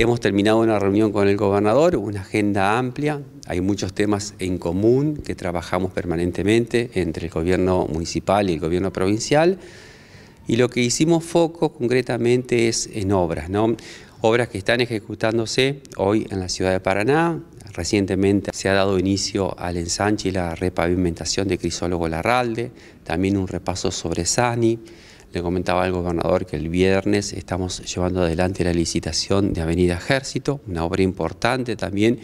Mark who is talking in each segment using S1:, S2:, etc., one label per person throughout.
S1: Hemos terminado una reunión con el gobernador, una agenda amplia, hay muchos temas en común que trabajamos permanentemente entre el gobierno municipal y el gobierno provincial. Y lo que hicimos foco concretamente es en obras, ¿no? obras que están ejecutándose hoy en la ciudad de Paraná. Recientemente se ha dado inicio al ensanche y la repavimentación de Crisólogo Larralde, también un repaso sobre Sani, le comentaba al gobernador que el viernes estamos llevando adelante la licitación de Avenida Ejército, una obra importante también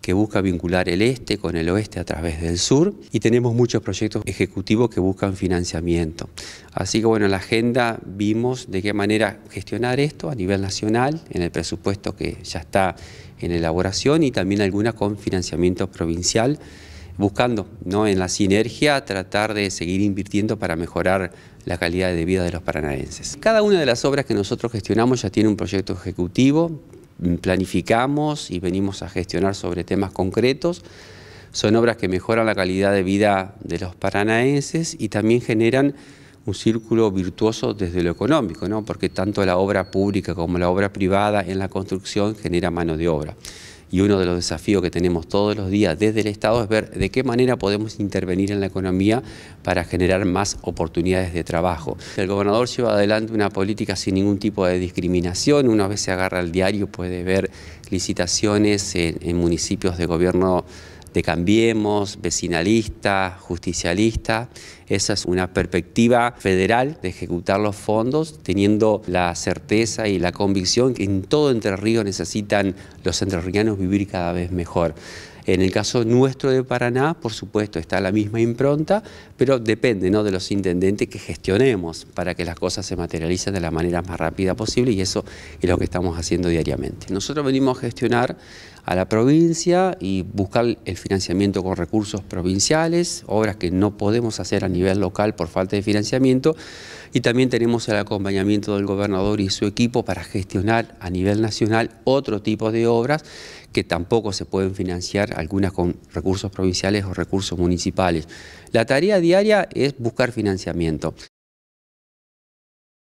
S1: que busca vincular el este con el oeste a través del sur y tenemos muchos proyectos ejecutivos que buscan financiamiento. Así que bueno, en la agenda vimos de qué manera gestionar esto a nivel nacional en el presupuesto que ya está en elaboración y también alguna con financiamiento provincial buscando ¿no? en la sinergia tratar de seguir invirtiendo para mejorar la calidad de vida de los paranaenses. Cada una de las obras que nosotros gestionamos ya tiene un proyecto ejecutivo, mm, planificamos y venimos a gestionar sobre temas concretos. Son obras que mejoran la calidad de vida de los paranaenses y también generan un círculo virtuoso desde lo económico, porque tanto la obra pública como la obra privada en la construcción genera mano de obra y uno de los desafíos que tenemos todos los días desde el Estado es ver de qué manera podemos intervenir en la economía para generar más oportunidades de trabajo. El gobernador lleva adelante una política sin ningún tipo de discriminación, una vez se agarra el diario puede ver licitaciones en, en municipios de gobierno de Cambiemos, vecinalista, justicialista. Esa es una perspectiva federal de ejecutar los fondos, teniendo la certeza y la convicción que en todo Entre Ríos necesitan los entrerrianos vivir cada vez mejor. En el caso nuestro de Paraná, por supuesto, está la misma impronta, pero depende ¿no? de los intendentes que gestionemos para que las cosas se materialicen de la manera más rápida posible y eso es lo que estamos haciendo diariamente. Nosotros venimos a gestionar a la provincia y buscar el financiamiento con recursos provinciales, obras que no podemos hacer a nivel local por falta de financiamiento, y también tenemos el acompañamiento del gobernador y su equipo para gestionar a nivel nacional otro tipo de obras que tampoco se pueden financiar, algunas con recursos provinciales o recursos municipales. La tarea diaria es buscar financiamiento.